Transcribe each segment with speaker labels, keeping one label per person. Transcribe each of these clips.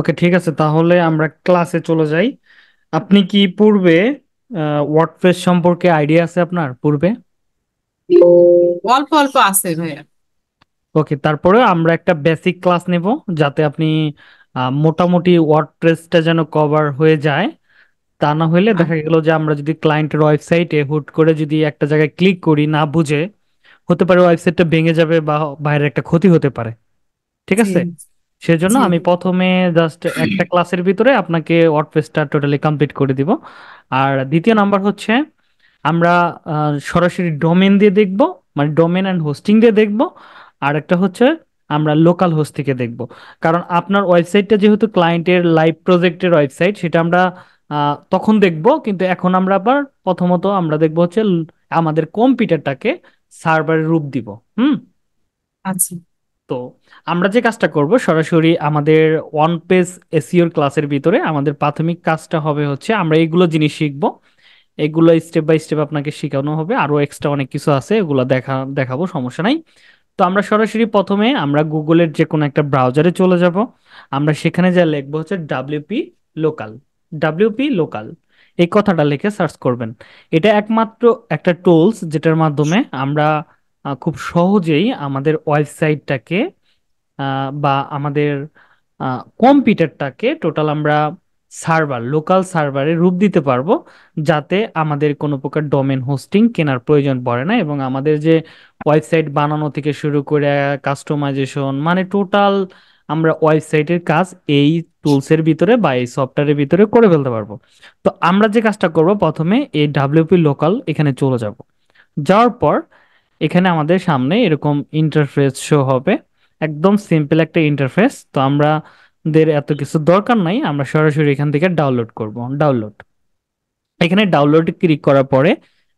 Speaker 1: ওকে ঠিক আছে তাহলে আমরা ক্লাসে চলে যাই আপনি কি পূর্বে ওয়ার্ডপ্রেস সম্পর্কে আইডিয়া আছে আপনার পূর্বে অল্প অল্প আছে ভাইয়া ওকে তারপরে আমরা একটা বেসিক ক্লাস নেব যাতে আপনি মোটামুটি ওয়ার্ডপ্রেসটা যেন কভার হয়ে যায় তা না হলে আচ্ছা। দেখা গেল যে আমরা যদি ক্লায়েন্টের ওয়েবসাইটে হুট করে যদি একটা জায়গায় ক্লিক করি না বুঝে হতে পারে ওয়েবসাইটটা ভেঙে যাবে বা বাইরের একটা ক্ষতি হতে পারে ঠিক আছে সেজন্য আমি প্রথমে জাস্ট একটা ক্লাসের ভিতরে আপনাকে ওয়ার্ডপ্রেসটা টোটালি কমপ্লিট করে দিব আর দ্বিতীয় নাম্বার হচ্ছে আমরা আহ, সরাসরি ডোমেন দিয়ে দেখব মানে ডোমেন অ্যান্ড হোস্টিং দিয়ে দেখব আর একটা হচ্ছে আমরা লোকাল হোস্ট থেকে দেখব কারণ আপনার ওয়েবসাইটটা যেহেতু ক্লায়েন্টের লাইভ প্রজেক্টের ওয়েবসাইট সেটা আমরা আহ, তখন দেখব কিন্তু এখন আমরা আবার প্রথমত আমরা দেখব হচ্ছে আমাদের কম্পিউটারটাকে সার্ভারের রূপ দিব হুম আচ্ছা তো আমরা যে কাজটা করব সরাসরি আমাদের ওয়ান পেজ এসিওর ক্লাসের ভিতরে আমাদের প্রাথমিক কাজটা হবে হচ্ছে আমরা এইগুলো জিনিস শিখব এগুলো স্টেপ বাই স্টেপ আপনাকে শেখানো হবে আরও এক্সট্রা অনেক কিছু আছে এগুলো দেখা দেখাবো সমস্যা নাই তো আমরা সরাসরি প্রথমে আমরা গুগলের যে কোনো একটা ব্রাউজারে চলে যাব আমরা সেখানে যা লিখবো হচ্ছে ডাব্লিউপি লোকাল ডাব্লিউপি লোকাল এই কথাটা লিখে সার্চ করবেন এটা একমাত্র একটা টুলস যেটার মাধ্যমে আমরা খুব সহজেই আমাদের ওয়েবসাইটটাকে বা আমাদের কম্পিউটারটাকে টোটাল আমরা সার্ভার লোকাল সার্ভারে রূপ দিতে পারবো যাতে আমাদের কোনো প্রকার ডোমেন হোস্টিং কেনার প্রয়োজন পড়ে না এবং আমাদের যে ওয়েবসাইট বানানো থেকে শুরু করে কাস্টমাইজেশন মানে টোটাল আমরা ওয়েবসাইটের কাজ এই টুলসের ভিতরে বা এই সফটওয়্যারের ভিতরে করে ফেলতে পারবো তো আমরা যে কাজটা করব প্রথমে এই ডাব্লিউপি লোকাল এখানে চলে যাব যাওয়ার পর এখানে আমাদের সামনে এরকম ইন্টারফেস শো হবে একদম সিম্পল একটা ইন্টারফেস তো আমরা দের এত কিছু দরকার নাই আমরা সরাসরি এখান থেকে ডাউনলোড করব ডাউনলোড এখানে ডাউনলোড ক্লিক করার পরে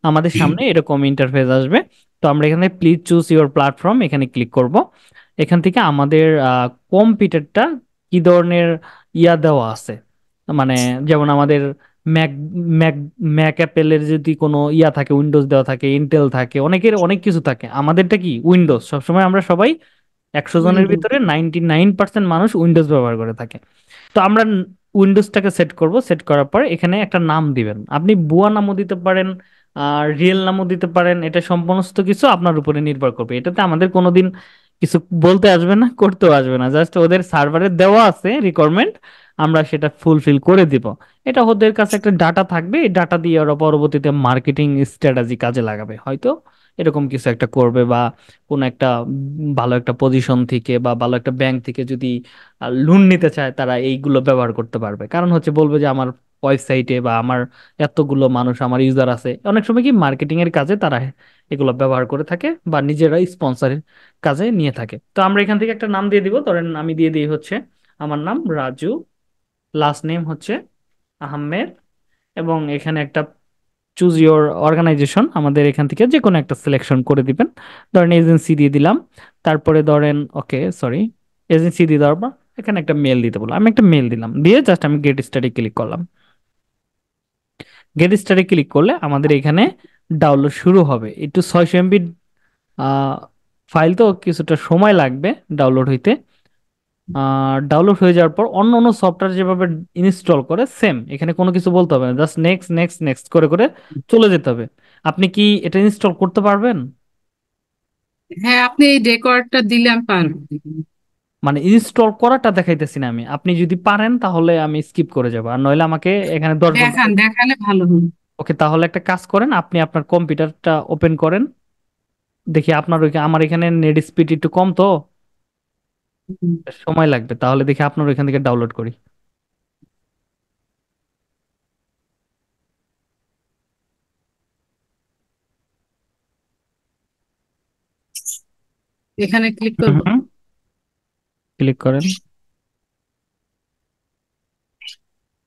Speaker 1: আমাদের সামনে এরকম ইন্টারফেস আসবে তো আমরা এখানে প্লিজ চুজ ইউর প্ল্যাটফর্ম এখানে ক্লিক করব এখান থেকে আমাদের কম্পিউটারটা কি ধরনের ইয়া দেওয়া আছে মানে যেমন আমাদের ম্যাক ম্যাক ম্যাক অ্যাপেলের যদি কোনো ইয়া থাকে উইন্ডোজ দেওয়া থাকে ইন্টেল থাকে অনেকের অনেক কিছু থাকে আমাদেরটা কি উইন্ডোজ সবসময় আমরা সবাই একশো জনের ভিতরে নাইনটি নাইন পার্সেন্ট মানুষ উইন্ডোজ ব্যবহার করে থাকে তো আমরা উইন্ডোজটাকে সেট করব সেট করার পর এখানে একটা নাম দিবেন আপনি বুয়া নামও দিতে পারেন আর রিয়েল নামও দিতে পারেন এটা সমস্ত কিছু আপনার উপরে নির্ভর করবে এটাতে আমাদের কোনোদিন কিছু বলতে আসবে না করতেও আসবে না জাস্ট ওদের সার্ভারে দেওয়া আছে রিকোয়ারমেন্ট আমরা সেটা ফুলফিল করে দিব এটা ওদের কাছে একটা ডাটা থাকবে এই ডাটা দিয়ে ওরা পরবর্তীতে মার্কেটিং স্ট্র্যাটাজি কাজে লাগাবে হয়তো এরকম কিছু একটা করবে বা কোনো একটা ভালো একটা পজিশন থেকে বা ভালো একটা ব্যাংক থেকে যদি লোন নিতে চায় তারা এইগুলো ব্যবহার করতে পারবে কারণ হচ্ছে বলবে যে আমার ওয়েবসাইটে বা আমার এতগুলো মানুষ আমার ইউজার আছে অনেক সময় কি মার্কেটিং এর কাজে তারা এগুলো ব্যবহার করে থাকে বা নিজেরা স্পন্সরের কাজে নিয়ে থাকে তো আমরা এখান থেকে একটা নাম দিয়ে দিব ধরেন আমি দিয়ে দিই হচ্ছে আমার নাম রাজু লাস্ট নেম হচ্ছে আহমেদ এবং এখানে একটা চুজ ইউর অর্গানাইজেশন আমাদের এখান থেকে যে কোনো একটা সিলেকশন করে দিবেন ধরেন এজেন্সি দিয়ে দিলাম তারপরে ধরেন ওকে সরি এজেন্সি দিয়ে দেওয়ার পর এখানে একটা মেল দিতে বললাম আমি একটা মেল দিলাম দিয়ে জাস্ট আমি গেট স্টাডি ক্লিক করলাম গেট স্টাডি ক্লিক করলে আমাদের এখানে ডাউনলোড শুরু হবে একটু ছয়শো এমবি ফাইল তো কিছুটা সময় লাগবে ডাউনলোড হইতে ডাউনলোড হয়ে যাওয়ার পর অন্য অন্য সফটওয়্যার যেভাবে ইনস্টল করে সেম এখানে কোনো কিছু বলতে হবে না জাস্ট নেক্সট নেক্সট নেক্সট করে করে চলে যেতে হবে আপনি কি এটা ইনস্টল করতে পারবেন হ্যাঁ আপনি এই ডেকোরটা দিলে আমি মানে ইনস্টল করাটা দেখাইতেছি না আমি আপনি যদি পারেন তাহলে আমি স্কিপ করে যাব আর নইলে আমাকে এখানে দশ দেখান দেখালে ভালো হবে ওকে তাহলে একটা কাজ করেন আপনি আপনার কম্পিউটারটা ওপেন করেন দেখি আপনার ওই আমার এখানে নেট স্পিড একটু কম তো সময় লাগবে তাহলে দেখি আপনার ওইখান থেকে ডাউনলোড করি এখানে ক্লিক করব ক্লিক করেন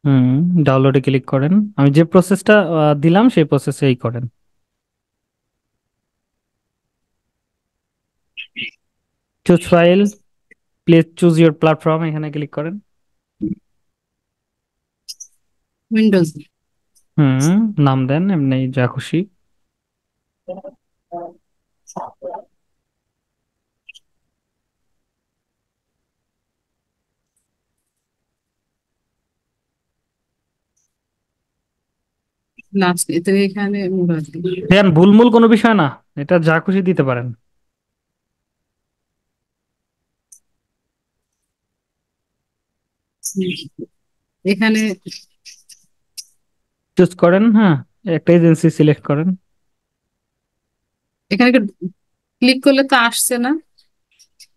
Speaker 1: হুম ডাউনলোডে ক্লিক করেন আমি যে প্রসেসটা দিলাম সেই প্রসেসেই করেন choose file please choose your platform এখানে ক্লিক করেন উইন্ডোজ হুম নাম দেন এমনি যা খুশি ভুলমুল কোনো বিষয় না এটা যা খুশি দিতে পারেন এখানে চুজ করেন হ্যাঁ একটা এজেন্সি সিলেক্ট করেন এখানে ক্লিক করলে তো আসছে না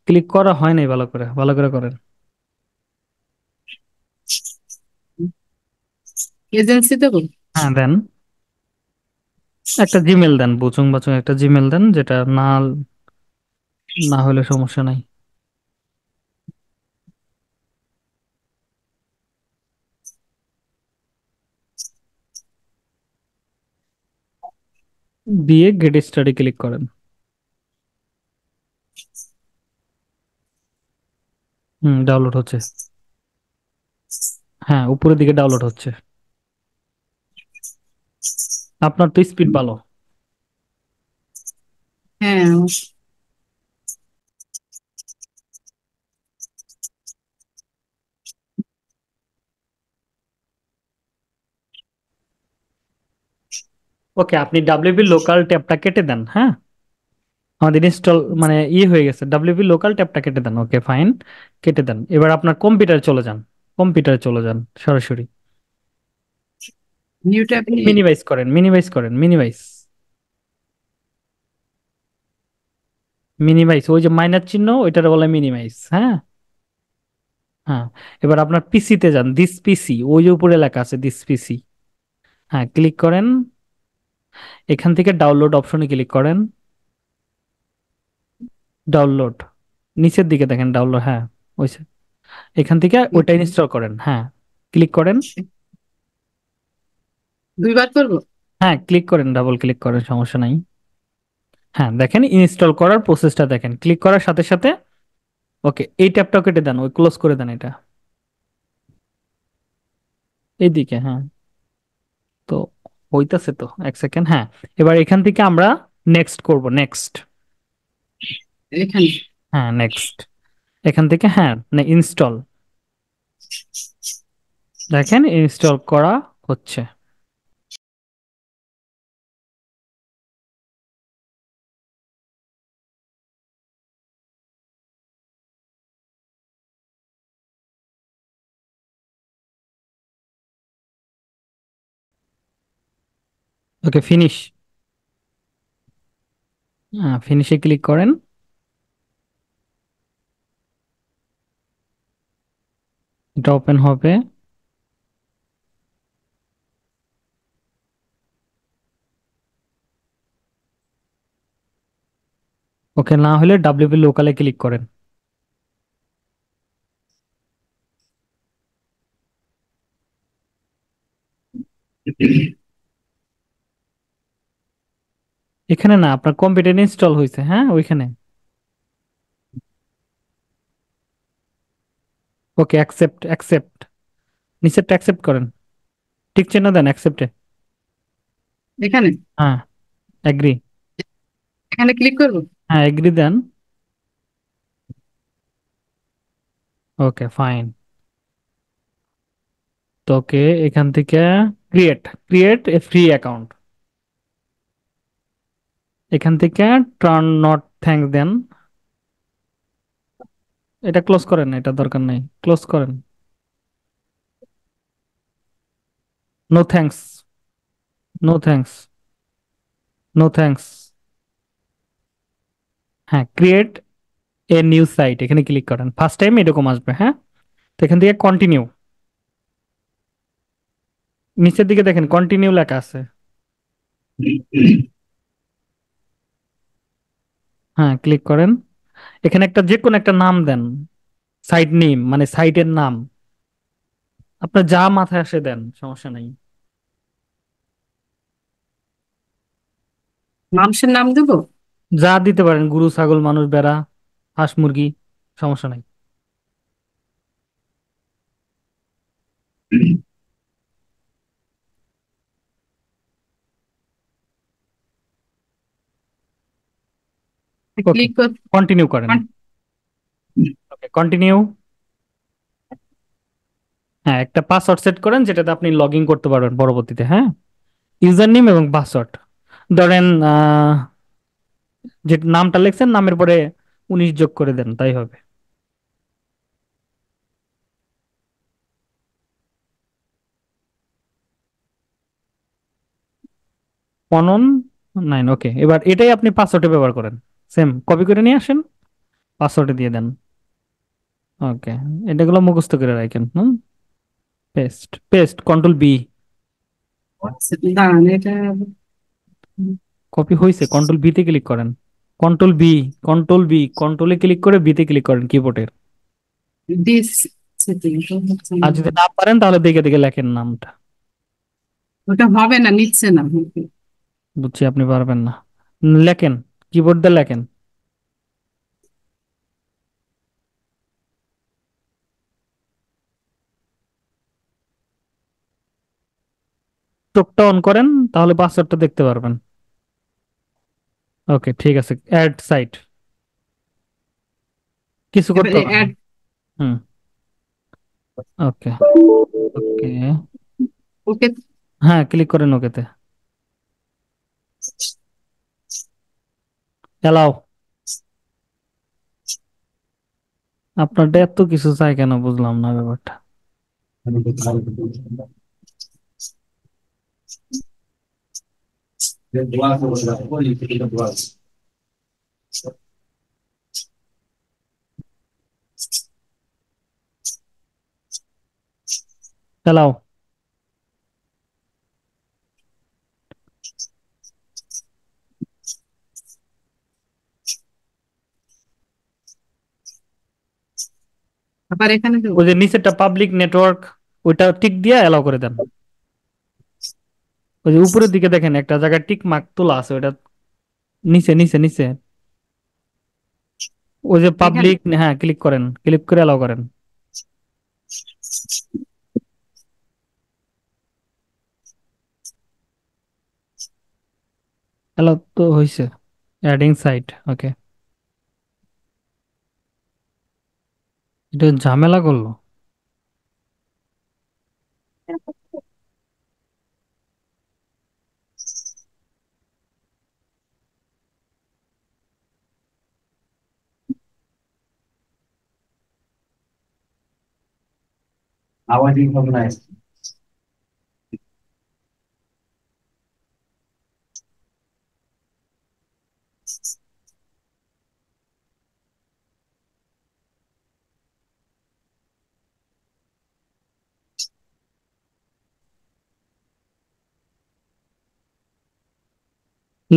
Speaker 1: ক্লিক করা হয় নাই ভালো করে ভালো করে করেন এজেন্সি দেবো হ্যাঁ দেন একটা জিমেল দেন বুচুং বাচুং একটা জিমেল দেন যেটা না না হলে সমস্যা নাই দিয়ে গেট স্টাডি ক্লিক করেন হুম ডাউনলোড হচ্ছে হ্যাঁ উপরের দিকে ডাউনলোড হচ্ছে আপনার তো স্পিড ভালো হ্যাঁ ওকে আপনি ডাব্লিউবি লোকাল ট্যাবটা কেটে দেন হ্যাঁ আমাদের ইনস্টল মানে ইয়ে হয়ে গেছে ডাব্লিউবি লোকাল ট্যাবটা কেটে দেন ওকে ফাইন কেটে দেন এবার আপনার কম্পিউটার চলে যান কম্পিউটার চলে যান সরাসরি নিউ ট্যাব মিনিমাইজ করেন মিনিমাইজ করেন মিনিমাইজ মিনিমাইজ ওই যে মাইনার চিহ্ন ওইটার বলে মিনিমাইজ হ্যাঁ হ্যাঁ এবার আপনার পিসিতে যান দিস পিসি ওই যে উপরে লেখা আছে দিস পিসি হ্যাঁ ক্লিক করেন এখান থেকে ডাউনলোড অপশনে ক্লিক করেন ডাউনলোড নিচের দিকে দেখেন ডাউনলোড হ্যাঁ ওইছে এখান থেকে ওইটা ইনস্টল করেন হ্যাঁ ক্লিক করেন দুইবার করব হ্যাঁ ক্লিক করেন ডাবল ক্লিক করেন সমস্যা নাই হ্যাঁ দেখেন ইনস্টল করার প্রসেসটা দেখেন ক্লিক করার সাথে সাথে ওকে এই ট্যাবটা কেটে দেন ওই ক্লোজ করে দেন এটা এইদিকে হ্যাঁ তো হইতাছে তো এক সেকেন্ড হ্যাঁ এবার এখান থেকে আমরা নেক্সট করব নেক্সট এখানে হ্যাঁ নেক্সট এখান থেকে হ্যাঁ না ইনস্টল দেখেন ইনস্টল করা হচ্ছে ওকে ফিনিশ হ্যাঁ ফিনিশে ক্লিক করেন এটা ওপেন হবে ওকে না হলে ডাব্লিউপি লোকালে ক্লিক করেন Thank you. এখানে না আপনার কম্পিউটার ইনস্টল হয়েছে হ্যাঁ ওইখানে ওকে অ্যাকসেপ্ট অ্যাকসেপ্ট নিচেরটা অ্যাকসেপ্ট করেন ঠিক চিহ্ন দেন অ্যাকসেপ্টে এখানে হ্যাঁ এগ্রি এখানে ক্লিক করব হ্যাঁ এগ্রি দেন ওকে ফাইন তো ওকে এখান থেকে create create a free account এখান থেকে টার্ন নট থ্যাংক দেন এটা ক্লোজ করেন এটা দরকার নেই ক্লোজ করেন no thanks no thanks no thanks হ্যাঁ ক্রিয়েট এ নিউ সাইট এখানে ক্লিক করেন ফার্স্ট টাইম এরকম আসবে হ্যাঁ তো এখান থেকে কন্টিনিউ নিচের দিকে দেখেন কন্টিনিউ লেখা আছে হ্যাঁ ক্লিক করেন এখানে একটা যে কোনো একটা নাম দেন সাইট নেম মানে সাইটের নাম আপনার যা মাথায় আসে দেন সমস্যা নাই মানুষের নাম দেব যা দিতে পারেন গরু ছাগল মানুষ বেড়া হাঁস মুরগি সমস্যা নাই কন্টিনিউ করেন কন্টিনিউ হ্যাঁ একটা পাসওয়ার্ড সেট করেন যেটাতে আপনি লগ ইন করতে পারবেন পরবর্তীতে হ্যাঁ ইউজার নেম এবং পাসওয়ার্ড ধরেন যে নামটা লিখছেন নামের পরে উনিশ যোগ করে দেন তাই হবে অনন নাইন ওকে এবার এটাই আপনি পাসওয়ার্ডে ব্যবহার করেন সেম কপি করে নিয়ে আসেন পাসওয়ার্ডে দিয়ে দেন ওকে এটাগুলো মুখস্থ করে রাখেন হুম paste paste control B copy হয়েছে কন্ট্রোল বিতে ক্লিক করেন কন্ট্রোল বি কন্ট্রোল বি কন্ট্রোলে ক্লিক করে বিতে ক্লিক করেন কিবোর্ডের আর যদি না পারেন তাহলে দেখে দেখে লেখেন নামটা ওটা হবে না নিচ্ছে না বুঝছি আপনি পারবেন না লেখেন কিবোর্ড দিয়ে লেখেন টুকটা অন করেন তাহলে পাসওয়ার্ডটা দেখতে পারবেন ওকে ঠিক আছে অ্যাড সাইট কিছু করতে হুম ওকে ওকে ওকে হ্যাঁ ক্লিক করেন ওকেতে এলাও আপনারটা এত কিছু চাই কেন বুঝলাম না ব্যাপারটা এলাও আবার এখানে ওই যে নিচেরটা পাবলিক নেটওয়ার্ক ওইটা টিক দিয়ে এলাও করে দেন ওই যে উপরের দিকে দেখেন একটা জায়গায় টিক মার্ক তোলা আছে ওটা নিচে নিচে নিচে ওই যে পাবলিক হ্যাঁ ক্লিক করেন ক্লিক করে এলাও করেন এলাও তো হয়েছে অ্যাডিং সাইট ওকে এটা ঝামেলা করলো আওয়াজই হবে না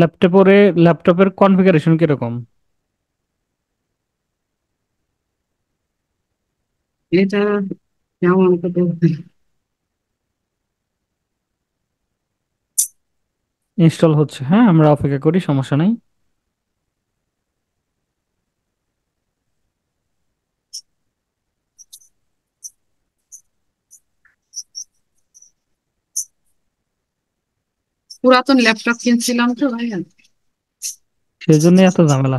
Speaker 1: ল্যাপটপে ল্যাপটপের কনফিগারেশন কিরকম এটা কেমন ইনস্টল হচ্ছে হ্যাঁ আমরা অপেক্ষা করি সমস্যা নাই পুরাতন ল্যাপটপ কিনছিলাম তো ভাই সেজন্য এত ঝামেলা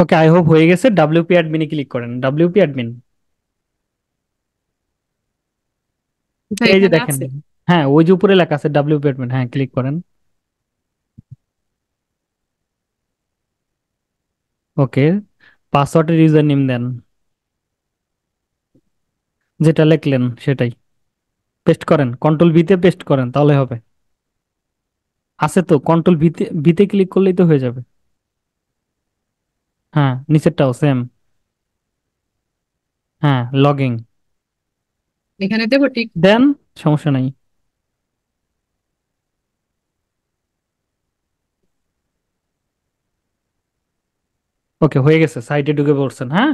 Speaker 1: ওকে আই হোপ হয়ে গেছে ডাব্লিউপি অ্যাডমিনে ক্লিক করেন ডাব্লিউপি অ্যাডমিন এই যে দেখেন হ্যাঁ ওই যে উপরে লেখা আছে ডাব্লিউপি অ্যাডমিন হ্যাঁ ক্লিক করেন ওকে পাসওয়ার্ডের ইউজার নেম দেন যেটা লিখলেন সেটাই পেস্ট করেন কন্ট্রোল ভিতে পেস্ট করেন তাহলে হবে আছে তো কন্ট্রোল ভিতে ভিতে ক্লিক করলেই তো হয়ে যাবে হ্যাঁ নিচেরটাও সেম হ্যাঁ লগিং এখানে দেবো ঠিক দেন সমস্যা নাই ওকে হয়ে গেছে সাইটে ঢুকে পড়ছেন হ্যাঁ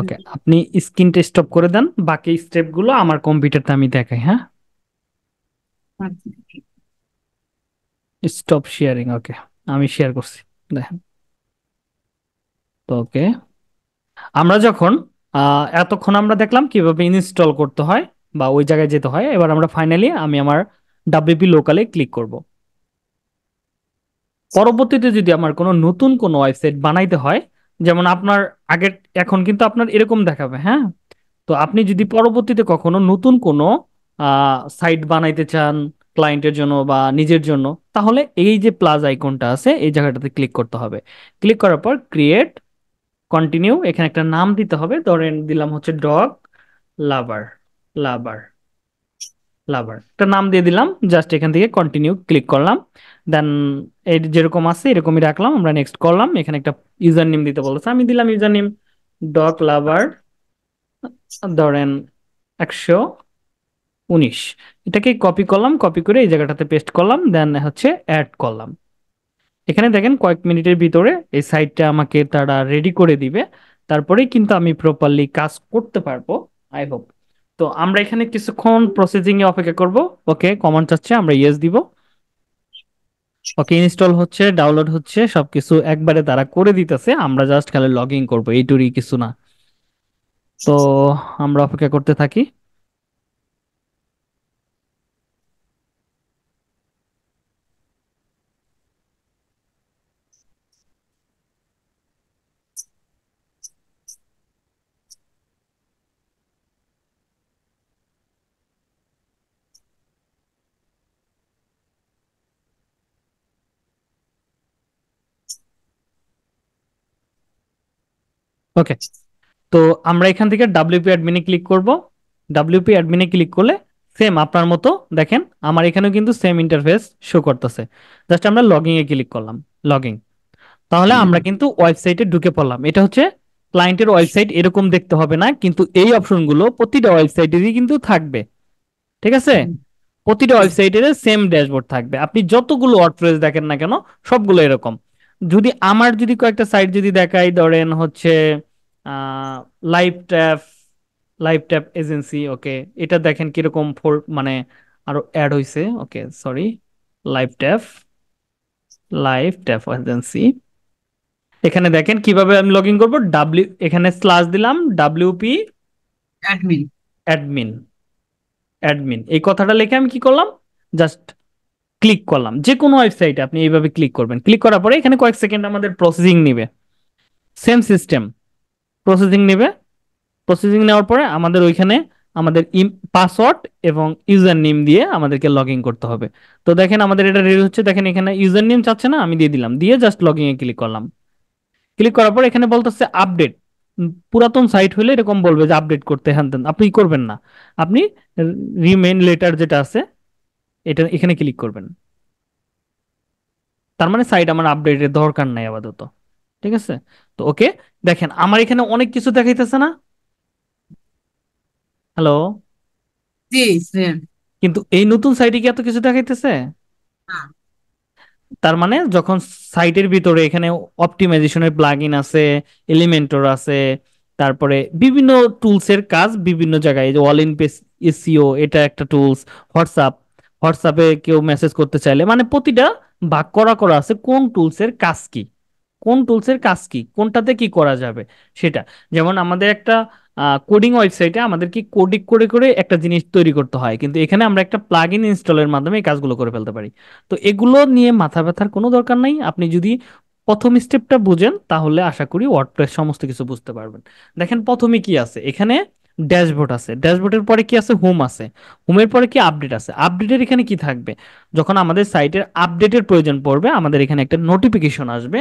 Speaker 1: ওকে আপনি স্ক্রিনটা স্টপ করে দেন বাকি স্টেপগুলো আমার কম্পিউটারতে আমি দেখাই হ্যাঁ স্টপ শেয়ারিং ওকে আমি শেয়ার করছি দেখেন তো ওকে আমরা যখন এতক্ষণ আমরা দেখলাম কিভাবে ইনস্টল করতে হয় বা ওই জায়গায় যেতে হয় এবার আমরা ফাইনালি আমি আমার ডাব্লিউপি লোকালে ক্লিক করব পরবর্তীতে যদি আমার কোনো নতুন কোনো ওয়েবসাইট বানাইতে হয় যেমন আপনার আগের এখন কিন্তু আপনার এরকম দেখাবে হ্যাঁ তো আপনি যদি পরবর্তীতে কখনো নতুন কোনো সাইট বানাইতে চান ক্লায়েন্টের জন্য বা নিজের জন্য তাহলে এই যে প্লাস আইকনটা আছে এই জায়গাটাতে ক্লিক করতে হবে ক্লিক করার পর ক্রিয়েট কন্টিনিউ এখানে একটা নাম দিতে হবে ধরেন দিলাম হচ্ছে ডগ লাভার লাভার লাভার একটা নাম দিয়ে দিলাম জাস্ট এখান থেকে কন্টিনিউ ক্লিক করলাম দেন এই যেরকম আছে এরকমই রাখলাম আমরা নেক্সট করলাম এখানে একটা ইউজার নেম দিতে বলেছে আমি দিলাম ইউজার নেম ডগ লাভার ধরেন একশো উনিশ এটাকে কপি করলাম কপি করে এই জায়গাটাতে পেস্ট করলাম দেন হচ্ছে অ্যাড করলাম এখানে দেখেন কয়েক মিনিটের ভিতরে এই সাইটটা আমাকে তারা রেডি করে দিবে তারপরেই কিন্তু আমি প্রপারলি কাজ করতে পারবো আই হোপ তো আমরা এখানে কিছুক্ষণ প্রসেসিং এ অপেক্ষা করব ওকে কমান্ড চাচ্ছে আমরা ইয়েস দিব ওকে ইনস্টল হচ্ছে ডাউনলোড হচ্ছে সবকিছু একবারে তারা করে দিতেছে আমরা জাস্ট খালি লগ ইন করবো এইটুরি কিছু না তো আমরা অপেক্ষা করতে থাকি ওকে তো আমরা এখান থেকে ডাব্লিউপি অ্যাডমিনে ক্লিক করব ডাব্লিউপি অ্যাডমিনে ক্লিক করলে সেম আপনার মতো দেখেন আমার এখানেও কিন্তু সেম ইন্টারফেস শো করতেছে জাস্ট আমরা লগিং এ ক্লিক করলাম লগিং তাহলে আমরা কিন্তু ওয়েবসাইটে ঢুকে পড়লাম এটা হচ্ছে ক্লায়েন্টের ওয়েবসাইট এরকম দেখতে হবে না কিন্তু এই অপশনগুলো প্রতিটা ওয়েবসাইটেরই কিন্তু থাকবে ঠিক আছে প্রতিটা ওয়েবসাইটের সেম ড্যাশবোর্ড থাকবে আপনি যতগুলো ওয়ার্ডপ্রেস দেখেন না কেন সবগুলো এরকম যদি আমার যদি কয়েকটা সাইট যদি দেখাই ধরেন হচ্ছে life tap live tap agency okay এটা দেখেন কিরকম ফোর মানে আরো অ্যাড হয়েছে okay sorry live tap live tap agency এখানে দেখেন কিভাবে আমি লগ ইন করবো ডাব্লিউ এখানে স্লাস দিলাম ডাব্লিউপি অ্যাডমিন অ্যাডমিন অ্যাডমিন এই কথাটা লিখে আমি কি করলাম জাস্ট ক্লিক করলাম যে কোনো ওয়েবসাইটে আপনি এইভাবে ক্লিক করবেন ক্লিক করার পরে এখানে কয়েক সেকেন্ড আমাদের প্রসেসিং নেবে সেম সিস্টেম প্রসেসিং নেবে প্রসেসিং নেওয়ার পরে আমাদের ওইখানে আমাদের পাসওয়ার্ড এবং ইউজার নেম দিয়ে আমাদেরকে লগ করতে হবে তো দেখেন আমাদের এটা রেডি হচ্ছে দেখেন এখানে ইউজার নেম চাচ্ছে না আমি দিয়ে দিলাম দিয়ে জাস্ট লগ এ ক্লিক করলাম ক্লিক করার পর এখানে বলতেছে আপডেট পুরাতন সাইট হলে এরকম বলবে যে আপডেট করতে হ্যান আপনি করবেন না আপনি রিমেইন লেটার যেটা আছে এটা এখানে ক্লিক করবেন তার মানে সাইট আমার আপডেটের দরকার নাই আপাতত ঠিক আছে তো ওকে দেখেন আমার এখানে অনেক কিছু দেখাইতেছে না হ্যালো জি কিন্তু এই নতুন সাইটে কি এত কিছু দেখাইতেছে তার মানে যখন সাইটের ভিতরে এখানে অপটিমাইজেশনের প্লাগইন আছে এলিমেন্টর আছে তারপরে বিভিন্ন টুলসের কাজ বিভিন্ন জায়গায় যে অল ইন পেস এসিও এটা একটা টুলস হোয়াটসঅ্যাপ হোয়াটসঅ্যাপে কেউ মেসেজ করতে চাইলে মানে প্রতিটা ভাগ করা করা আছে কোন টুলসের কাজ কি কোন টুলসের কাজ কি কোনটাতে কি করা যাবে সেটা যেমন আমাদের একটা কোডিং ওয়েবসাইটে আমাদের কি কোডিং করে করে একটা জিনিস তৈরি করতে হয় কিন্তু এখানে আমরা একটা প্লাগ ইন ইনস্টলের মাধ্যমে এই কাজগুলো করে ফেলতে পারি তো এগুলো নিয়ে মাথা ব্যথার কোনো দরকার নাই আপনি যদি প্রথম স্টেপটা বুঝেন তাহলে আশা করি ওয়ার্ডপ্রেস সমস্ত কিছু বুঝতে পারবেন দেখেন প্রথমে কি আছে এখানে ড্যাশবোর্ড আছে ড্যাশবোর্ডের পরে কি আছে হোম আছে হোমের পরে কি আপডেট আছে আপডেটের এখানে কি থাকবে যখন আমাদের সাইটের আপডেটের প্রয়োজন পড়বে আমাদের এখানে একটা নোটিফিকেশন আসবে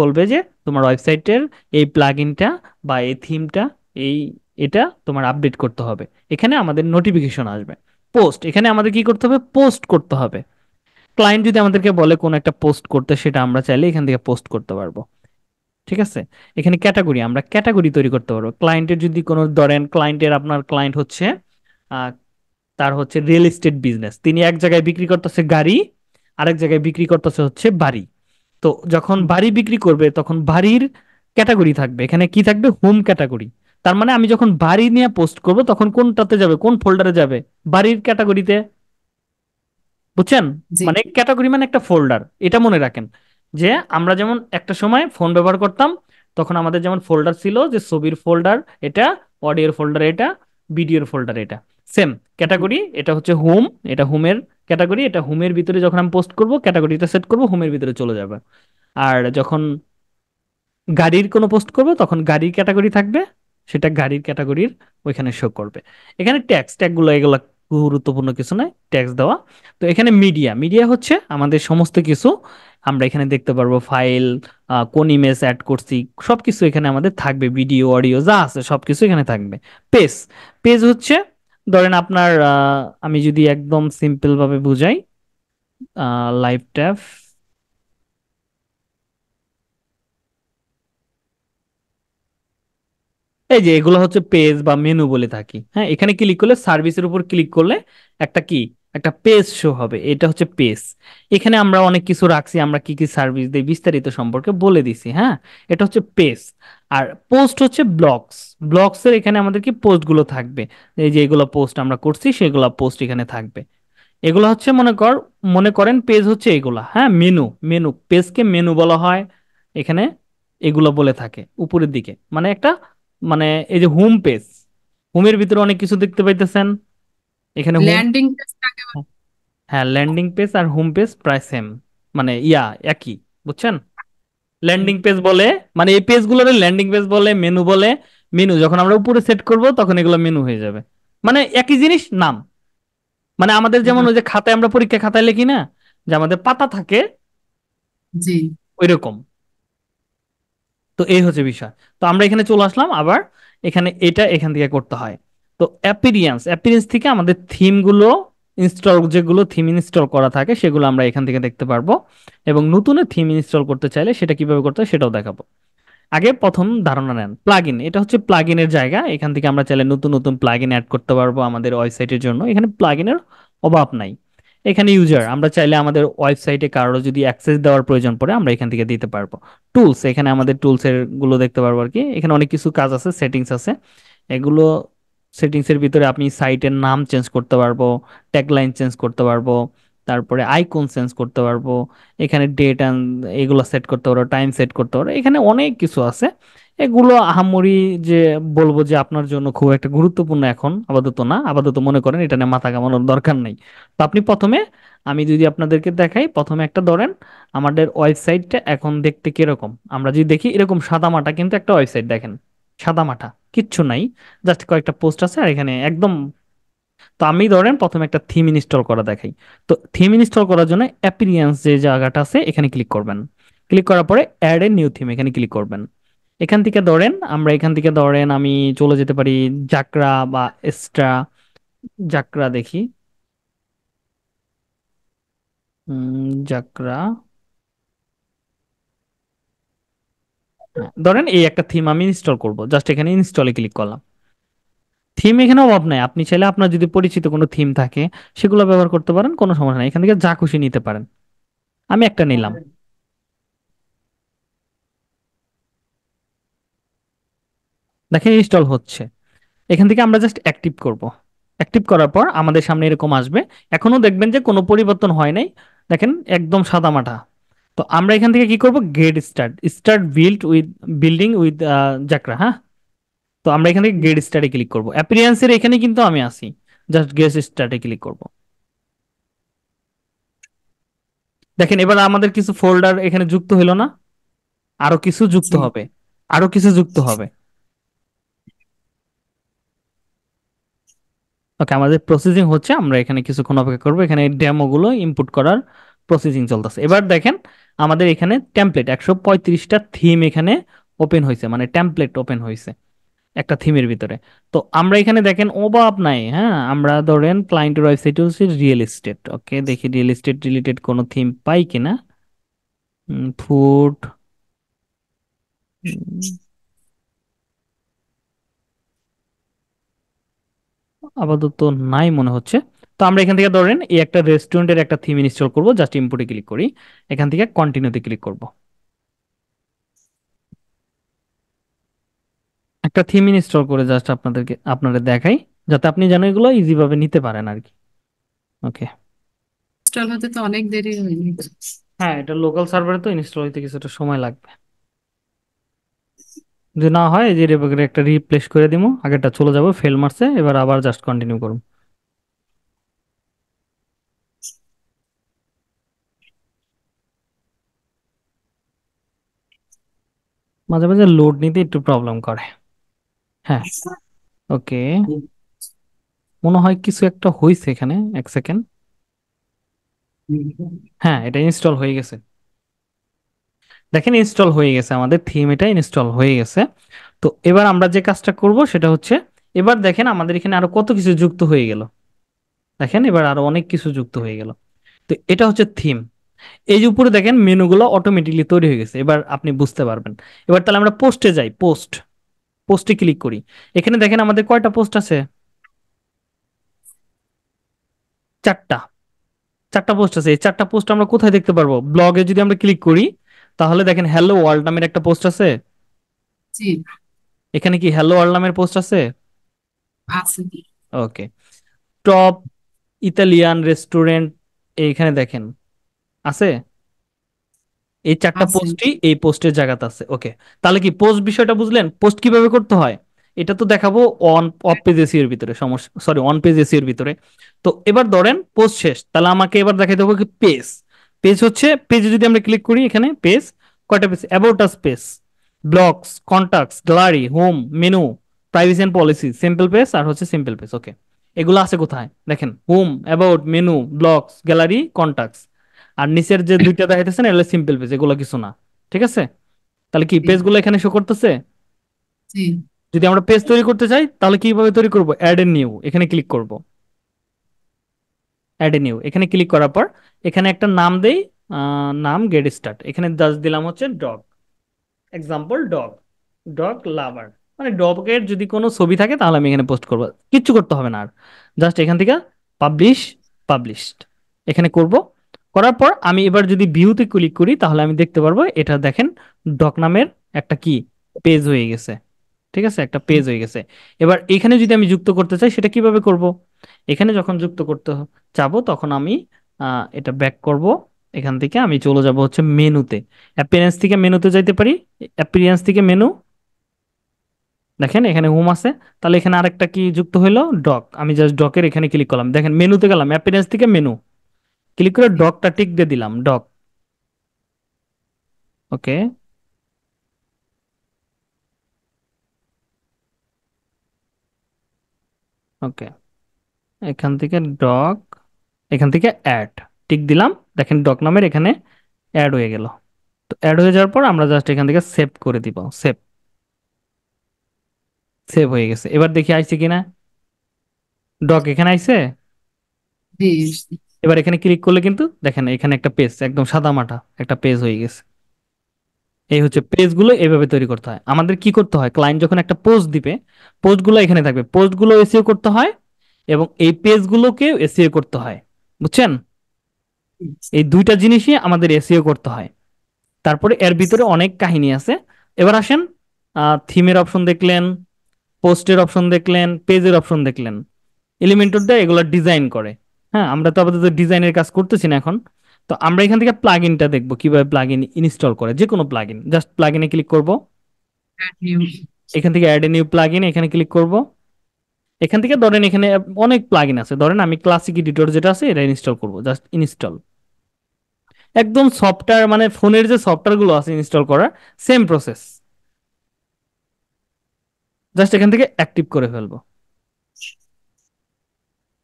Speaker 1: বলবে যে তোমার ওয়েবসাইটের এই ইনটা বা এই থিমটা এই এটা তোমার আপডেট করতে হবে এখানে আমাদের নোটিফিকেশন আসবে পোস্ট এখানে আমাদের কি করতে হবে পোস্ট করতে হবে ক্লায়েন্ট যদি আমাদেরকে বলে কোনো একটা পোস্ট করতে সেটা আমরা চাইলে এখান থেকে পোস্ট করতে পারবো ঠিক আছে এখানে ক্যাটাগরি আমরা ক্যাটাগরি তৈরি করতে পারবো ক্লায়েন্টের যদি কোনো ধরেন ক্লায়েন্টের আপনার ক্লায়েন্ট হচ্ছে তার হচ্ছে রিয়েল এস্টেট বিজনেস তিনি এক জায়গায় বিক্রি করতেছে গাড়ি আরেক জায়গায় বিক্রি করতেছে হচ্ছে বাড়ি তো যখন বাড়ি বিক্রি করবে তখন বাড়ির ক্যাটাগরি থাকবে এখানে কি থাকবে হোম ক্যাটাগরি তার মানে আমি যখন বাড়ি নিয়ে পোস্ট করব তখন কোনটাতে যাবে কোন ফোল্ডারে যাবে বাড়ির ক্যাটাগরিতে বুঝছেন মানে ক্যাটাগরি মানে একটা ফোল্ডার এটা মনে রাখেন যে আমরা যেমন একটা সময় ফোন ব্যবহার করতাম তখন আমাদের যেমন ফোল্ডার ছিল যে ছবির ফোল্ডার এটা অডিওর ফোল্ডার এটা ভিডিওর ফোল্ডার এটা সেম ক্যাটাগরি এটা হচ্ছে হোম এটা হোমের ক্যাটাগরি এটা হোমের ভিতরে যখন আমি পোস্ট করব ক্যাটাগরিটা সেট করব হোমের ভিতরে চলে যাবে আর যখন গাড়ির কোনো পোস্ট করব তখন গাড়ির ক্যাটাগরি থাকবে সেটা গাড়ির ক্যাটাগরির ওইখানে শো করবে এখানে ট্যাক্স ট্যাগগুলো এগুলো গুরুত্বপূর্ণ কিছু নয় ট্যাক্স দেওয়া তো এখানে মিডিয়া মিডিয়া হচ্ছে আমাদের সমস্ত কিছু আমরা এখানে দেখতে পারবো ফাইল কোন ইমেজ অ্যাড করছি সব কিছু এখানে আমাদের থাকবে ভিডিও অডিও যা আছে সব কিছু এখানে থাকবে পেজ পেজ হচ্ছে ধরেন আপনার আমি যদি একদম সিম্পলভাবে বুঝাই লাইভ ট্যাফ এই যে এগুলো হচ্ছে পেজ বা মেনু বলে থাকি হ্যাঁ এখানে ক্লিক করলে সার্ভিসের উপর ক্লিক করলে একটা কি একটা পেজ শো হবে এটা হচ্ছে পেজ এখানে আমরা অনেক কিছু রাখছি আমরা কি কি সার্ভিস দিই বিস্তারিত সম্পর্কে বলে দিছি হ্যাঁ এটা হচ্ছে পেজ আর পোস্ট হচ্ছে ব্লগস ব্লগসের এখানে আমাদের কি পোস্টগুলো থাকবে এই যে এগুলো পোস্ট আমরা করছি সেগুলো পোস্ট এখানে থাকবে এগুলো হচ্ছে মনে কর মনে করেন পেজ হচ্ছে এগুলো হ্যাঁ মেনু মেনু পেজকে মেনু বলা হয় এখানে এগুলো বলে থাকে উপরের দিকে মানে একটা মানে এই যে হোম পেজ হোমের ভিতরে অনেক কিছু দেখতে পাইতেছেন এখানে ল্যান্ডিং পেজ হ্যাঁ ল্যান্ডিং পেজ আর হোম পেজ প্রায় সেম মানে ইয়া একই বুঝছেন ল্যান্ডিং পেজ বলে মানে এই পেজগুলোর ল্যান্ডিং পেজ বলে মেনু বলে মেনু যখন আমরা উপরে সেট করব তখন এগুলো মেনু হয়ে যাবে মানে একই জিনিস নাম মানে আমাদের যেমন ওই যে খাতায় আমরা পরীক্ষা খাতায় লিখি না যে আমাদের পাতা থাকে জি ওইরকম তো এই হচ্ছে বিষয় তো আমরা এখানে চলে আসলাম আবার এখানে এটা এখান থেকে করতে হয় তো অ্যাপিরিয়েন্স অ্যাপিরিয়েন্স থেকে আমাদের থিমগুলো ইনস্টল যেগুলো থিম ইনস্টল করা থাকে সেগুলো আমরা এখান থেকে দেখতে পারবো এবং নতুন থিম ইনস্টল করতে চাইলে সেটা কিভাবে করতে হয় সেটাও দেখাবো আগে প্রথম ধারণা নেন প্লাগইন এটা হচ্ছে প্লাগইনের জায়গা এখান থেকে আমরা চাইলে নতুন নতুন ইন অ্যাড করতে পারবো আমাদের ওয়েবসাইটের জন্য এখানে প্লাগইনের অভাব নাই এখানে ইউজার আমরা চাইলে আমাদের ওয়েবসাইটে কারো যদি অ্যাক্সেস দেওয়ার প্রয়োজন পড়ে আমরা এখান থেকে দিতে পারবো টুলস এখানে আমাদের টুলসের গুলো দেখতে পারবো আর কি এখানে অনেক কিছু কাজ আছে সেটিংস আছে এগুলো সেটিংসের ভিতরে আপনি সাইটের নাম চেঞ্জ করতে পারবো ট্যাগলাইন চেঞ্জ করতে পারবো তারপরে আইকন চেঞ্জ করতে পারবো এখানে ডেট অ্যান্ড এগুলো সেট করতে পারবো টাইম সেট করতে পারবো এখানে অনেক কিছু আছে এগুলো আহামরি যে বলবো যে আপনার জন্য খুব একটা গুরুত্বপূর্ণ এখন আপাতত না আপাতত মনে করেন এটা নিয়ে মাথা কামানোর দরকার নেই তো আপনি প্রথমে আমি যদি আপনাদেরকে দেখাই প্রথমে একটা ধরেন আমাদের ওয়েবসাইটটা এখন দেখতে কিরকম আমরা যদি দেখি এরকম সাদা মাটা কিন্তু একটা ওয়েবসাইট দেখেন সাদা মাটা কিচ্ছু নাই জাস্ট কয়েকটা পোস্ট আছে আর এখানে একদম তো আমি ধরেন প্রথমে একটা থিম ইনস্টল করা দেখাই তো থিম ইনস্টল করার জন্য অ্যাপিরিয়েন্স যে জায়গাটা আছে এখানে ক্লিক করবেন ক্লিক করার পরে অ্যাড এ নিউ থিম এখানে ক্লিক করবেন এখান থেকে ধরেন আমরা এখান থেকে ধরেন আমি চলে যেতে পারি জাকরা বা এক্সট্রা জাকরা দেখি জাকরা হ্যাঁ, ধরেন এই একটা থিম আমি ইনস্টল করব জাস্ট এখানে ইনস্টলে ক্লিক করলাম থিম এখানে অভাব নাই আপনি চাইলে আপনার যদি পরিচিত কোনো থিম থাকে সেগুলো ব্যবহার করতে পারেন কোনো সমস্যা নাই এখান থেকে যা খুশি নিতে পারেন আমি একটা নিলাম দেখেন ইনস্টল হচ্ছে এখান থেকে আমরা জাস্ট অ্যাক্টিভ করব অ্যাক্টিভ করার পর আমাদের সামনে এরকম আসবে এখনও দেখবেন যে কোনো পরিবর্তন হয় নাই দেখেন একদম সাদা মাঠা তো আমরা এখান থেকে কি করব get start start build with building with জাকরা হ্যাঁ তো আমরা এখান থেকে গেট স্টার্টে ক্লিক করব অ্যাপিয়ারেন্সের এখানে কিন্তু আমি আসি জাস্ট গেট স্টার্টে ক্লিক করব দেখেন এবার আমাদের কিছু ফোল্ডার এখানে যুক্ত হলো না আরো কিছু যুক্ত হবে আরো কিছু যুক্ত হবে ওকে আমাদের প্রসেসিং হচ্ছে আমরা এখানে কিছুক্ষণ অপেক্ষা করবো এখানে ডেমোগুলো ইনপুট করার প্রসেসিং চলতেছে এবার দেখেন আমাদের এখানে টেমপ্লেট একশো পঁয়ত্রিশটা থিম এখানে ওপেন হয়েছে মানে টেমপ্লেট ওপেন হয়েছে একটা থিমের ভিতরে তো আমরা এখানে দেখেন অভাব নাই হ্যাঁ আমরা ধরেন ক্লায়েন্টের ওয়েবসাইট হচ্ছে রিয়েল এস্টেট ওকে দেখি রিয়েল এস্টেট রিলেটেড কোনো থিম পাই কিনা ফুড আপাতত নাই মনে হচ্ছে তো আমরা এখান থেকে ধরেন এই একটা রেস্টুরেন্টের একটা থিম ইনস্টল করব জাস্ট ইম্পোর্টে ক্লিক করি এখান থেকে কন্টিনিউতে ক্লিক করব একটা থিম ইনস্টল করে জাস্ট আপনাদেরকে আপনারে দেখাই যাতে আপনি যেন এগুলো ইজিভাবে নিতে পারেন আর কি ওকে ইনস্টল হতে তো অনেক দেরি হয়নি হ্যাঁ এটা লোকাল সার্ভারে তো ইনস্টল হইতে কিছুটা সময় লাগবে যদি না হয় যে যে একটা রিপ্লেস করে দিব আগেরটা চলে যাব ফেল মারছে এবার আবার জাস্ট কন্টিনিউ করুন মাঝে মাঝে লোড নিতে একটু প্রবলেম করে হ্যাঁ ওকে মনে হয় কিছু একটা হয়েছে এখানে এক সেকেন্ড হ্যাঁ এটা ইনস্টল হয়ে গেছে দেখেন ইনস্টল হয়ে গেছে আমাদের থিম এটা ইনস্টল হয়ে গেছে তো এবার আমরা যে কাজটা করব সেটা হচ্ছে এবার দেখেন আমাদের এখানে আরো কত কিছু যুক্ত হয়ে গেল দেখেন এবার আরো অনেক কিছু যুক্ত হয়ে গেল তো এটা হচ্ছে থিম এই যে উপরে দেখেন মেনুগুলো অটোমেটিকলি তৈরি হয়ে গেছে এবার আপনি বুঝতে পারবেন এবার তাহলে আমরা পোস্টে যাই পোস্ট পোস্টে ক্লিক করি এখানে দেখেন আমাদের কয়টা পোস্ট আছে চারটা চারটা পোস্ট আছে এই চারটা পোস্ট আমরা কোথায় দেখতে পারবো ব্লগে যদি আমরা ক্লিক করি তাহলে দেখেন হ্যালো ওয়ার্ল্ড নামের একটা পোস্ট আছে জি এখানে কি হ্যালো ওয়ার্ল্ড নামের পোস্ট আছে আছে ওকে টপ ইতালিয়ান রেস্টুরেন্ট এইখানে দেখেন আছে এই চারটা পোস্টই এই পোস্টের জায়গাতে আছে ওকে তাহলে কি পোস্ট বিষয়টা বুঝলেন পোস্ট কিভাবে করতে হয় এটা তো দেখাবো অন অফ পেজ এসি এর ভিতরে সমস্যা সরি অন পেজ এসি এর ভিতরে তো এবার ধরেন পোস্ট শেষ তাহলে আমাকে এবার দেখাই দেবো কি পেজ পেজ হচ্ছে পেজে যদি আমরা ক্লিক করি এখানে পেজ কয়টা page about us page blogs contacts gallery home menu privacy and policy simple page আর হচ্ছে সিম্পল পেজ ওকে এগুলো আছে কোথায় দেখেন home about menu blogs gallery contacts আর নিচের যে দুইটা না এগুলো সিম্পল পেজ এগুলো কিছু না ঠিক আছে তাহলে কি পেজগুলো এখানে শো করতেছে যদি আমরা পেজ তৈরি করতে চাই তাহলে কিভাবে তৈরি করব অ্যাড এ নিউ এখানে ক্লিক করব অ্যাড নিউ এখানে ক্লিক করার পর এখানে একটা নাম দেই নাম গেট স্টার্ট এখানে জাস্ট দিলাম হচ্ছে dog example dog dog lover মানে ডগের যদি কোনো ছবি থাকে তাহলে আমি এখানে পোস্ট করবো কিচ্ছু করতে হবে না আর জাস্ট এখান থেকে পাবলিশ পাবলিশড এখানে করব করার পর আমি এবার যদি ভিউতে ক্লিক করি তাহলে আমি দেখতে পারবো এটা দেখেন ডক নামের একটা কি পেজ হয়ে গেছে ঠিক আছে একটা পেজ হয়ে গেছে এবার এখানে যদি আমি যুক্ত করতে চাই সেটা কিভাবে করব এখানে যখন যুক্ত করতে যাব তখন আমি এটা ব্যাক করব এখান থেকে আমি চলে যাব হচ্ছে মেনুতে অ্যাপিয়ারেন্স থেকে মেনুতে যাইতে পারি অ্যাপিয়ারেন্স থেকে মেনু দেখেন এখানে হোম আছে তাহলে এখানে আরেকটা কি যুক্ত হলো ডক আমি জাস্ট ডকের এখানে ক্লিক করলাম দেখেন মেনুতে গেলাম অ্যাপিয়ারেন্স থেকে মেনু ক্লিক করে ডকটা টিক দিয়ে দিলাম ডক ওকে ওকে এখান থেকে ডক এখান থেকে অ্যাড টিক দিলাম দেখেন ডক নামের এখানে অ্যাড হয়ে গেল তো অ্যাড হয়ে যাওয়ার পর আমরা জাস্ট এখান থেকে সেভ করে দিব সেভ সেভ হয়ে গেছে এবার দেখি আইছে কিনা ডক এখানে আইছে এবার এখানে ক্লিক করলে কিন্তু দেখেন এখানে একটা পেজ একদম সাদা মাটা একটা পেজ হয়ে গেছে এই হচ্ছে পেজগুলো এভাবে তৈরি করতে হয় আমাদের কি করতে হয় ক্লায়েন্ট যখন একটা পোস্ট দিবে পোস্টগুলো এখানে থাকবে পোস্টগুলো এসিও করতে হয় এবং এই পেজগুলোকে এসিও e করতে হয় বুঝছেন এই দুইটা জিনিসই আমাদের এসিও e করতে হয় তারপরে এর ভিতরে অনেক কাহিনী আছে এবার আসেন থিমের অপশন দেখলেন পোস্টের অপশন দেখলেন পেজের অপশন দেখলেন দিয়ে এগুলো ডিজাইন করে হ্যাঁ আমরা তো আপাতত ডিজাইনের কাজ করতেছি না এখন তো আমরা এখান থেকে প্লাগ ইনটা দেখবো কিভাবে প্লাগ ইন ইনস্টল করে যে কোনো প্লাগ ইন জাস্ট প্লাগ ইনে ক্লিক করবো এখান থেকে add a new plugin এখানে ক্লিক করবো এখান থেকে ধরেন এখানে অনেক প্লাগিন আছে ধরেন আমি ক্লাসিক এডিটর যেটা আছে এটা ইনস্টল করবো জাস্ট ইনস্টল একদম সফটওয়্যার মানে ফোনের যে সফটওয়্যারগুলো আছে ইনস্টল করার সেম প্রসেস জাস্ট এখান থেকে অ্যাক্টিভ করে ফেলবো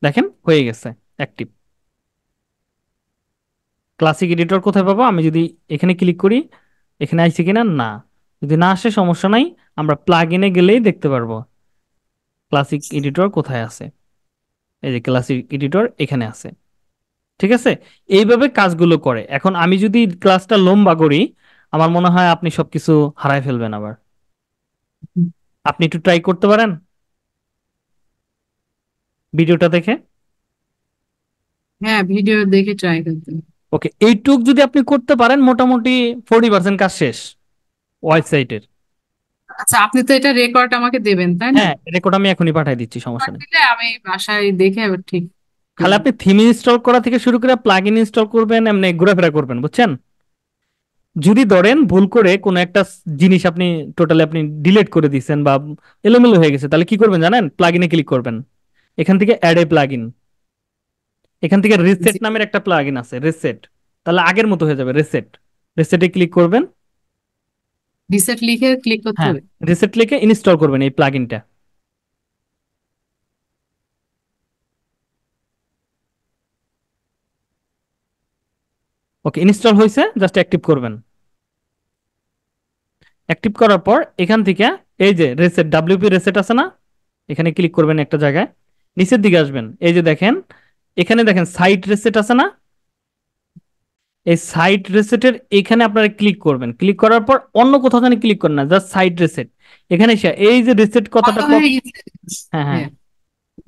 Speaker 1: দেখেন হয়ে গেছে অ্যাক্টিভ ক্লাসিক এডিটর কোথায় পাবো আমি যদি এখানে ক্লিক করি এখানে আইসি কিনা না যদি না আসে সমস্যা নাই আমরা প্লাগ ইনে গেলেই দেখতে পারবো ক্লাসিক এডিটর কোথায় আছে এই যে ক্লাসিক এডিটর এখানে আছে ঠিক আছে এইভাবে কাজগুলো করে এখন আমি যদি ক্লাসটা লম্বা করি আমার মনে হয় আপনি সবকিছু হারায় ফেলবেন আবার আপনি একটু ট্রাই করতে পারেন ভিডিওটা দেখে হ্যাঁ ভিডিও দেখে ট্রাই করতে ওকে এইটুক যদি আপনি করতে পারেন মোটামুটি ফোরটি পার্সেন্ট কাজ শেষ ওয়েবসাইটের আচ্ছা আপনি তো এটা রেকর্ড আমাকে দেবেন তাই না হ্যাঁ রেকর্ড আমি এখনই পাঠিয়ে দিচ্ছি সমস্যা নেই আমি বাসায় দেখে ঠিক খালি আপনি থিম ইনস্টল করা থেকে শুরু করে প্লাগইন ইনস্টল করবেন এমনি ঘোরাফেরা করবেন বুঝছেন যদি ধরেন ভুল করে কোনো একটা জিনিস আপনি টোটালি আপনি ডিলিট করে দিয়েছেন বা এলোমেলো হয়ে গেছে তাহলে কি করবেন জানেন প্লাগইনে ক্লিক করবেন এখান থেকে অ্যাড এ প্লাগইন এখান থেকে রিসেট নামের একটা প্লাগইন আছে রিসেট তাহলে আগের মতো হয়ে যাবে রিসেট রিসেটে ক্লিক করবেন রিসেট লিখে ক্লিক করতে হ্যাঁ, হবে রিসেট লিখে ইনস্টল করবেন এই প্লাগইনটা ওকে ইনস্টল হয়েছে জাস্ট অ্যাক্টিভ করবেন অ্যাক্টিভ করার পর এখান থেকে এই যে রেসেট ডাব্লিউপি রেসেট আছে না এখানে ক্লিক করবেন একটা জায়গায় নিচের দিকে আসবেন এই যে দেখেন এখানে দেখেন সাইট রেসেট আছে না এই সাইড রেসেটের এখানে আপনারা ক্লিক করবেন ক্লিক করার পর অন্য কোথাও জানি ক্লিক করেন না জাস্ট সাইট রেসেট এখানে এই যে রিসেট কথাটা হ্যাঁ, হ্যাঁ হ্যাঁ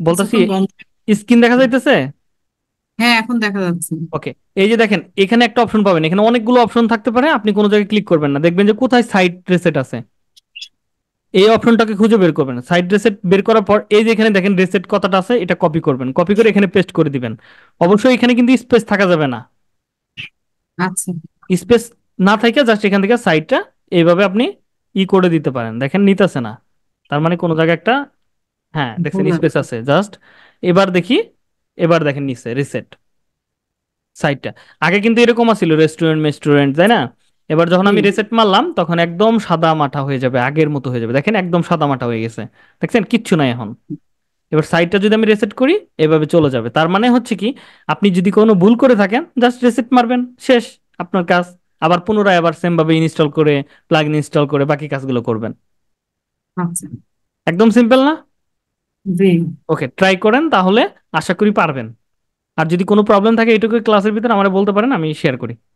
Speaker 1: বলতাছি স্ক্রিন দেখা যাইতেছে হ্যাঁ এখন দেখা যাচ্ছে ওকে এই যে দেখেন এখানে একটা অপশন পাবেন এখানে অনেকগুলো অপশন থাকতে পারে আপনি কোনো জায়গায় ক্লিক করবেন না দেখবেন যে কোথায় সাইট রেসেট আছে এই অপশনটাকে খুঁজে বের করবেন সাইড রেসেট বের করার পর এই যে এখানে দেখেন রেসেট কথাটা আছে এটা কপি করবেন কপি করে এখানে পেস্ট করে দিবেন অবশ্যই এখানে কিন্তু স্পেস থাকা যাবে না আচ্ছা স্পেস না থাকে জাস্ট এখান থেকে সাইডটা এইভাবে আপনি ই করে দিতে পারেন দেখেন নিতেছে না তার মানে কোনো জায়গায় একটা হ্যাঁ দেখছেন স্পেস আছে জাস্ট এবার দেখি এবার দেখেন নিচে রিসেট সাইডটা আগে কিন্তু এরকম আছিল রেস্টুরেন্ট মেস্টুরেন্ট তাই না এবার যখন আমি রিসেট মারলাম তখন একদম সাদা মাঠা হয়ে যাবে আগের মতো হয়ে যাবে দেখেন একদম সাদা মাঠা হয়ে গেছে দেখছেন কিচ্ছু নাই এখন এবার সাইটটা যদি আমি রেসেট করি এভাবে চলে যাবে তার মানে হচ্ছে কি আপনি যদি কোনো ভুল করে থাকেন জাস্ট রেসেট মারবেন শেষ আপনার কাজ আবার পুনরায় আবার সেম ভাবে ইনস্টল করে প্লাগ ইনস্টল করে বাকি কাজগুলো করবেন আচ্ছা। একদম সিম্পল না ওকে ট্রাই করেন তাহলে আশা করি পারবেন আর যদি কোনো প্রবলেম থাকে এটুকু ক্লাসের ভিতরে আমরা বলতে পারেন আমি শেয়ার করি